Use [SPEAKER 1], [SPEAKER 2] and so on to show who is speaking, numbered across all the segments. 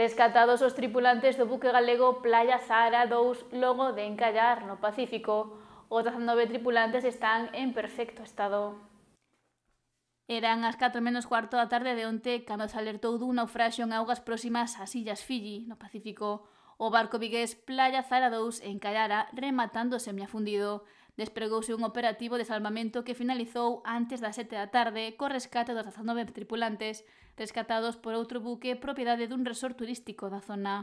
[SPEAKER 1] Rescatados os tripulantes do buque galego Playa Sara 2 logo de encallar no Pacífico, Outras nove tripulantes están en perfecto estado. Eran as 4 menos cuarto da tarde de onte cando se alertou dun naufraxo en augas próximas ás Illas Fiji, no Pacífico. O barco vigués Playa Zara 2 encallara rematándose semiafundido. afundido despregouse un operativo de salvamento que finalizou antes das 7 da tarde co rescate dos 19 tripulantes rescatados por outro buque propiedade dun resort turístico da zona.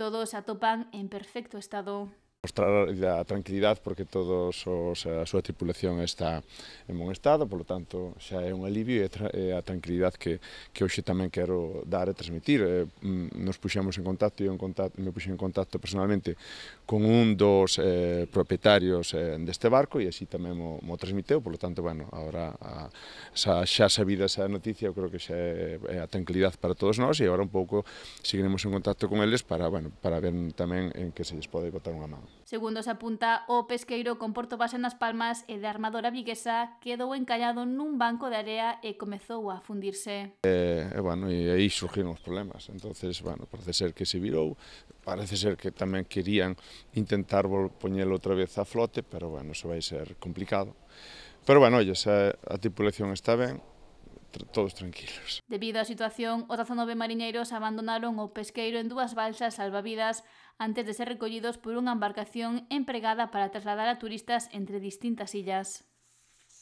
[SPEAKER 1] Todos atopan en perfecto estado
[SPEAKER 2] mostrar a tranquilidade porque todos os, a súa tripulación está en bon estado, polo tanto xa é un alivio e a tranquilidade que, que hoxe tamén quero dar e transmitir. Eh, mm, nos puxemos en contacto, e en contacto, me puxen en contacto personalmente con un dos eh, propietarios eh, deste barco e así tamén mo, mo transmiteu, polo tanto, bueno, agora a, xa, xa sabida esa noticia, eu creo que xa é, é a tranquilidade para todos nós e agora un pouco seguiremos en contacto con eles para, bueno, para ver tamén en que se lles pode botar unha mano.
[SPEAKER 1] Segundo se apunta, o pesqueiro con Porto Base nas Palmas e de armadora viguesa quedou encallado nun banco de area e comezou a fundirse.
[SPEAKER 2] E, e bueno, e aí surgiron os problemas. entonces bueno, parece ser que se virou, parece ser que tamén querían intentar poñelo outra vez a flote, pero, bueno, se vai ser complicado. Pero, bueno, xa a tripulación está ben, todos tranquilos.
[SPEAKER 1] Debido á situación, os 19 mariñeiros abandonaron o pesqueiro en dúas balsas salvavidas antes de ser recollidos por unha embarcación empregada para trasladar a turistas entre distintas illas.